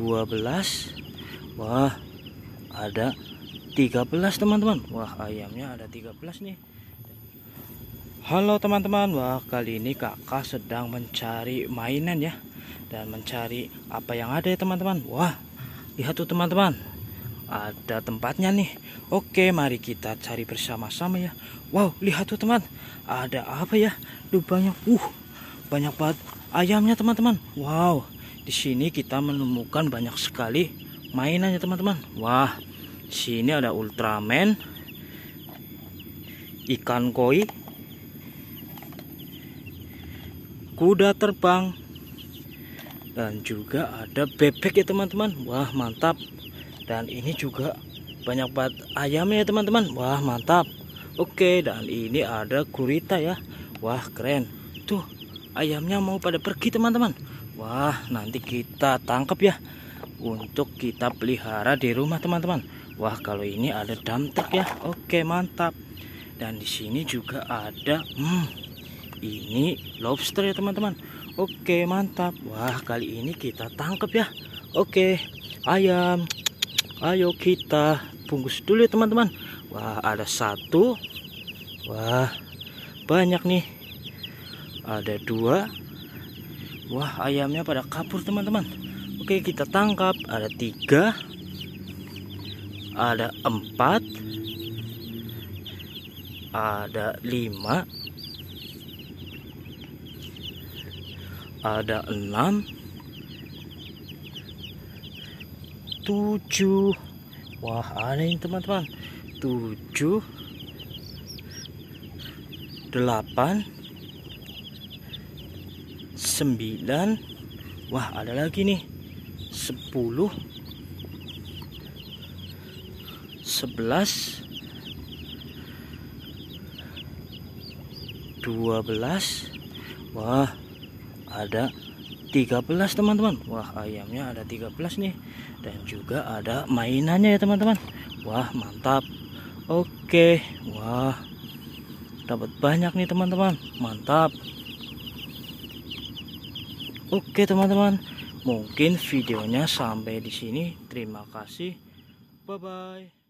12 wah ada 13 teman-teman wah ayamnya ada 13 nih halo teman-teman wah kali ini kakak sedang mencari mainan ya dan mencari apa yang ada ya teman-teman wah lihat tuh teman-teman ada tempatnya nih oke mari kita cari bersama-sama ya wow lihat tuh teman ada apa ya banyak uh banyak banget ayamnya teman-teman wow di sini kita menemukan banyak sekali mainannya teman-teman wah sini ada Ultraman ikan koi kuda terbang dan juga ada bebek ya teman-teman wah mantap dan ini juga banyak bat ayamnya ya teman-teman wah mantap oke dan ini ada gurita ya wah keren tuh ayamnya mau pada pergi teman-teman Wah nanti kita tangkap ya Untuk kita pelihara di rumah teman-teman Wah kalau ini ada dump truck ya Oke mantap Dan di sini juga ada hmm, Ini lobster ya teman-teman Oke mantap Wah kali ini kita tangkap ya Oke ayam Ayo kita bungkus dulu ya teman-teman Wah ada satu Wah banyak nih Ada dua Wah ayamnya pada kapur teman-teman Oke kita tangkap Ada tiga Ada empat Ada lima Ada enam Tujuh Wah ada ini teman-teman Tujuh Delapan 9 wah ada lagi nih 10 11 12 wah ada 13 teman-teman wah ayamnya ada 13 nih dan juga ada mainannya ya teman-teman wah mantap oke wah dapat banyak nih teman-teman mantap Oke teman-teman, mungkin videonya sampai di sini. Terima kasih. Bye bye.